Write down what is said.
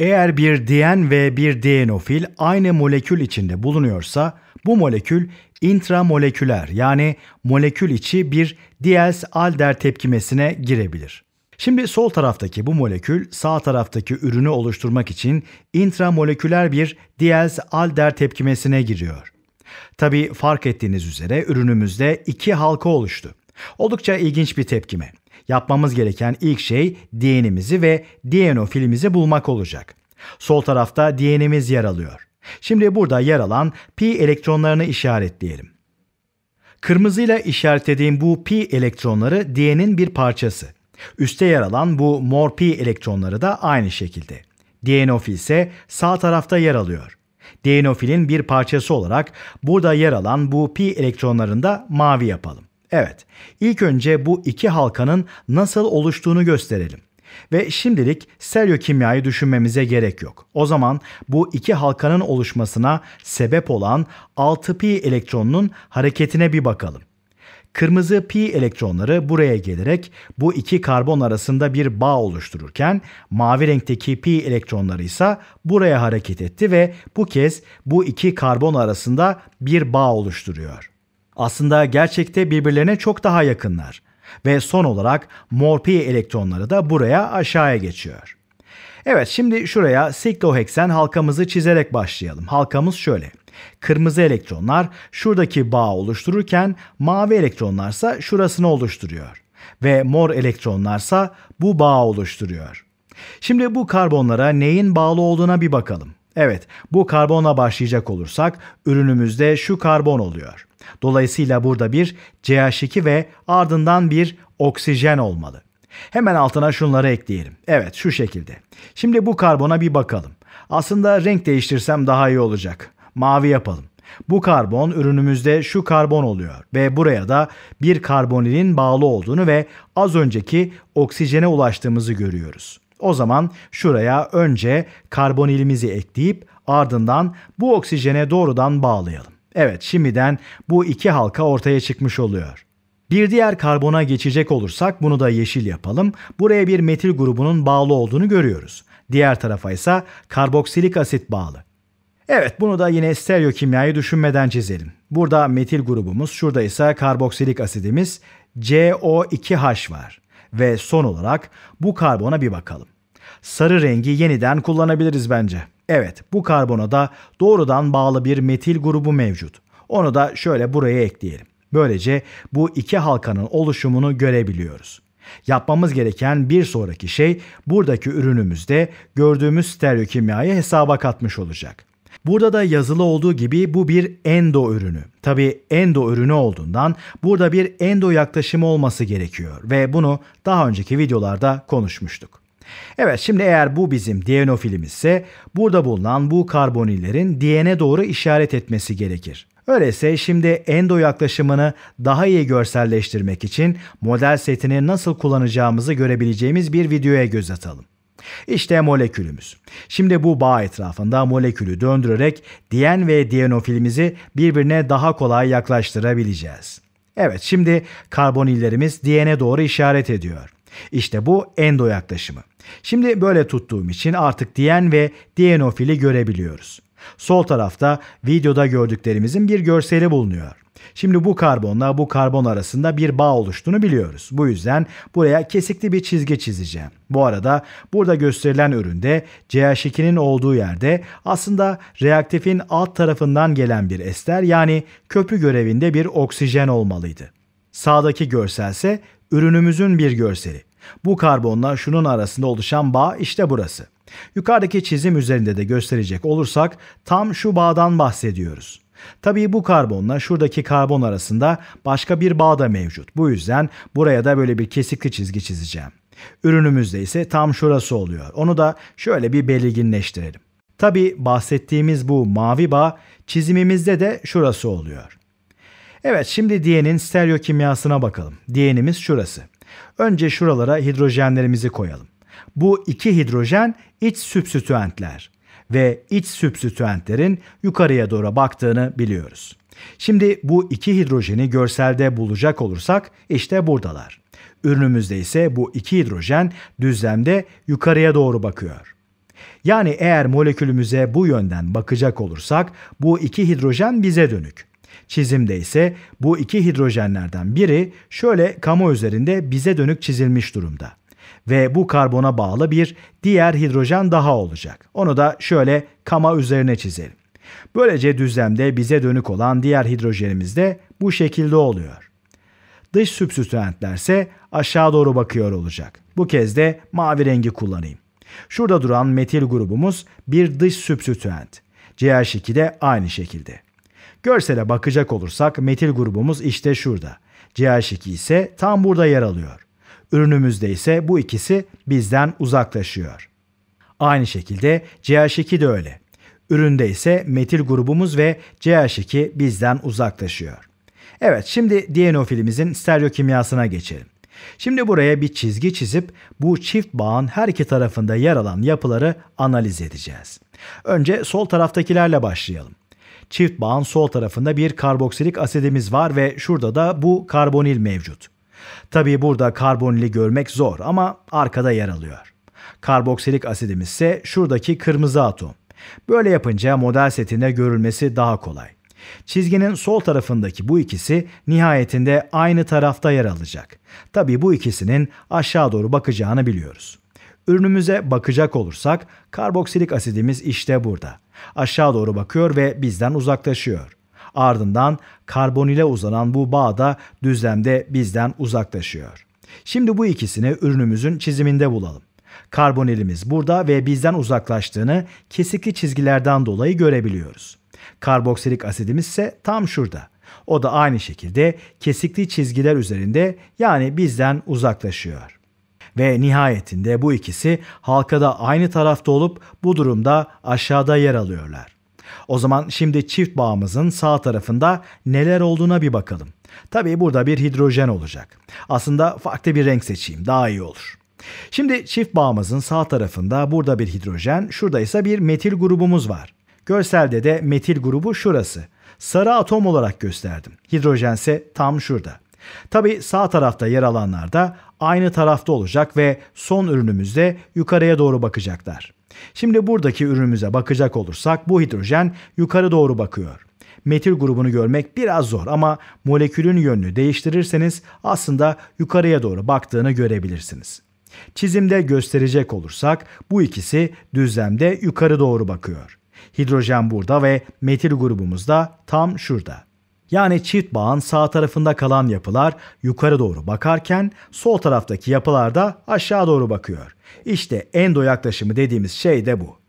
Eğer bir diyen ve bir dienofil aynı molekül içinde bulunuyorsa bu molekül intramoleküler yani molekül içi bir Diels-Alder tepkimesine girebilir. Şimdi sol taraftaki bu molekül sağ taraftaki ürünü oluşturmak için intramoleküler bir Diels-Alder tepkimesine giriyor. Tabi fark ettiğiniz üzere ürünümüzde iki halka oluştu. Oldukça ilginç bir tepkime. Yapmamız gereken ilk şey DN'imizi ve DNOfilimizi bulmak olacak. Sol tarafta DN'imiz yer alıyor. Şimdi burada yer alan p elektronlarını işaretleyelim. Kırmızıyla işaretlediğim bu p elektronları D'nin bir parçası. Üste yer alan bu mor p elektronları da aynı şekilde. D'nofil ise sağ tarafta yer alıyor. D'nofilin bir parçası olarak burada yer alan bu p elektronlarını da mavi yapalım. Evet, ilk önce bu iki halkanın nasıl oluştuğunu gösterelim. Ve şimdilik kimyayı düşünmemize gerek yok. O zaman bu iki halkanın oluşmasına sebep olan 6 pi elektronunun hareketine bir bakalım. Kırmızı pi elektronları buraya gelerek bu iki karbon arasında bir bağ oluştururken mavi renkteki pi elektronları ise buraya hareket etti ve bu kez bu iki karbon arasında bir bağ oluşturuyor aslında gerçekte birbirlerine çok daha yakınlar ve son olarak morpi elektronları da buraya aşağıya geçiyor. Evet şimdi şuraya sikloheksen halkamızı çizerek başlayalım. Halkamız şöyle. Kırmızı elektronlar şuradaki bağ oluştururken mavi elektronlarsa şurasını oluşturuyor ve mor elektronlarsa bu bağ oluşturuyor. Şimdi bu karbonlara neyin bağlı olduğuna bir bakalım. Evet, bu karbona başlayacak olursak ürünümüzde şu karbon oluyor. Dolayısıyla burada bir CH2 ve ardından bir oksijen olmalı. Hemen altına şunları ekleyelim. Evet şu şekilde. Şimdi bu karbona bir bakalım. Aslında renk değiştirsem daha iyi olacak. Mavi yapalım. Bu karbon ürünümüzde şu karbon oluyor ve buraya da bir karbonilin bağlı olduğunu ve az önceki oksijene ulaştığımızı görüyoruz. O zaman şuraya önce karbonilimizi ekleyip ardından bu oksijene doğrudan bağlayalım. Evet şimdiden bu iki halka ortaya çıkmış oluyor. Bir diğer karbona geçecek olursak bunu da yeşil yapalım. Buraya bir metil grubunun bağlı olduğunu görüyoruz. Diğer tarafa ise karboksilik asit bağlı. Evet bunu da yine kimyayı düşünmeden çizelim. Burada metil grubumuz, şurada ise karboksilik asidimiz CO2H var. Ve son olarak bu karbona bir bakalım. Sarı rengi yeniden kullanabiliriz bence. Evet bu karbona da doğrudan bağlı bir metil grubu mevcut. Onu da şöyle buraya ekleyelim. Böylece bu iki halkanın oluşumunu görebiliyoruz. Yapmamız gereken bir sonraki şey buradaki ürünümüzde gördüğümüz stereokimyayı hesaba katmış olacak. Burada da yazılı olduğu gibi bu bir endo ürünü. Tabi endo ürünü olduğundan burada bir endo yaklaşımı olması gerekiyor ve bunu daha önceki videolarda konuşmuştuk. Evet şimdi eğer bu bizim dienofilimiz ise burada bulunan bu karbonillerin diene doğru işaret etmesi gerekir. Öyleyse şimdi endo yaklaşımını daha iyi görselleştirmek için model setini nasıl kullanacağımızı görebileceğimiz bir videoya göz atalım. İşte molekülümüz. Şimdi bu bağ etrafında molekülü döndürerek diyen ve dienofilimizi birbirine daha kolay yaklaştırabileceğiz. Evet şimdi karbonillerimiz diyene doğru işaret ediyor. İşte bu endo yaklaşımı. Şimdi böyle tuttuğum için artık diyen ve dienofili görebiliyoruz. Sol tarafta videoda gördüklerimizin bir görseli bulunuyor. Şimdi bu karbonla bu karbon arasında bir bağ oluştuğunu biliyoruz. Bu yüzden buraya kesikli bir çizgi çizeceğim. Bu arada burada gösterilen üründe CH2'nin olduğu yerde aslında reaktifin alt tarafından gelen bir ester yani köprü görevinde bir oksijen olmalıydı. Sağdaki görselse ürünümüzün bir görseli. Bu karbonla şunun arasında oluşan bağ işte burası. Yukarıdaki çizim üzerinde de gösterecek olursak tam şu bağdan bahsediyoruz. Tabii bu karbonla şuradaki karbon arasında başka bir bağ da mevcut. Bu yüzden buraya da böyle bir kesikli çizgi çizeceğim. Ürünümüzde ise tam şurası oluyor. Onu da şöyle bir belirginleştirelim. Tabi bahsettiğimiz bu mavi bağ çizimimizde de şurası oluyor. Evet şimdi diyenin stereokimyasına bakalım. Diyenimiz şurası. Önce şuralara hidrojenlerimizi koyalım. Bu iki hidrojen iç sübstitüentler ve iç sübstitüentlerin yukarıya doğru baktığını biliyoruz. Şimdi bu iki hidrojeni görselde bulacak olursak işte buradalar. Ürünümüzde ise bu iki hidrojen düzlemde yukarıya doğru bakıyor. Yani eğer molekülümüze bu yönden bakacak olursak bu iki hidrojen bize dönük. Çizimde ise bu iki hidrojenlerden biri şöyle kamu üzerinde bize dönük çizilmiş durumda. Ve bu karbona bağlı bir diğer hidrojen daha olacak. Onu da şöyle kama üzerine çizelim. Böylece düzlemde bize dönük olan diğer hidrojenimiz de bu şekilde oluyor. Dış sübstitüentler ise aşağı doğru bakıyor olacak. Bu kez de mavi rengi kullanayım. Şurada duran metil grubumuz bir dış sübstitüent. CH2 de aynı şekilde. Görsele bakacak olursak metil grubumuz işte şurada. CH2 ise tam burada yer alıyor. Ürünümüzde ise bu ikisi bizden uzaklaşıyor. Aynı şekilde CH2 de öyle. Üründe ise metil grubumuz ve CH2 bizden uzaklaşıyor. Evet şimdi dienofilimizin stereokimyasına geçelim. Şimdi buraya bir çizgi çizip bu çift bağın her iki tarafında yer alan yapıları analiz edeceğiz. Önce sol taraftakilerle başlayalım. Çift bağın sol tarafında bir karboksilik asidimiz var ve şurada da bu karbonil mevcut. Tabii burada karbonili görmek zor ama arkada yer alıyor. Karboksilik asidimiz ise şuradaki kırmızı atom. Böyle yapınca model setinde görülmesi daha kolay. Çizginin sol tarafındaki bu ikisi nihayetinde aynı tarafta yer alacak. Tabii bu ikisinin aşağı doğru bakacağını biliyoruz. Ürünümüze bakacak olursak karboksilik asidimiz işte burada. Aşağı doğru bakıyor ve bizden uzaklaşıyor. Ardından karbonile uzanan bu bağ da düzlemde bizden uzaklaşıyor. Şimdi bu ikisini ürünümüzün çiziminde bulalım. Karbonilimiz burada ve bizden uzaklaştığını kesikli çizgilerden dolayı görebiliyoruz. Karboksilik asidimiz ise tam şurada. O da aynı şekilde kesikli çizgiler üzerinde yani bizden uzaklaşıyor ve nihayetinde bu ikisi halkada aynı tarafta olup bu durumda aşağıda yer alıyorlar. O zaman şimdi çift bağımızın sağ tarafında neler olduğuna bir bakalım. Tabii burada bir hidrojen olacak. Aslında farklı bir renk seçeyim daha iyi olur. Şimdi çift bağımızın sağ tarafında burada bir hidrojen, şurada ise bir metil grubumuz var. Görselde de metil grubu şurası. Sarı atom olarak gösterdim. Hidrojense tam şurada. Tabii sağ tarafta yer alanlar da aynı tarafta olacak ve son ürünümüzde yukarıya doğru bakacaklar. Şimdi buradaki ürünümüze bakacak olursak bu hidrojen yukarı doğru bakıyor. Metil grubunu görmek biraz zor ama molekülün yönünü değiştirirseniz aslında yukarıya doğru baktığını görebilirsiniz. Çizimde gösterecek olursak bu ikisi düzlemde yukarı doğru bakıyor. Hidrojen burada ve metil grubumuz da tam şurada yani çift bağın sağ tarafında kalan yapılar yukarı doğru bakarken sol taraftaki yapılar da aşağı doğru bakıyor. İşte endo yaklaşımı dediğimiz şey de bu.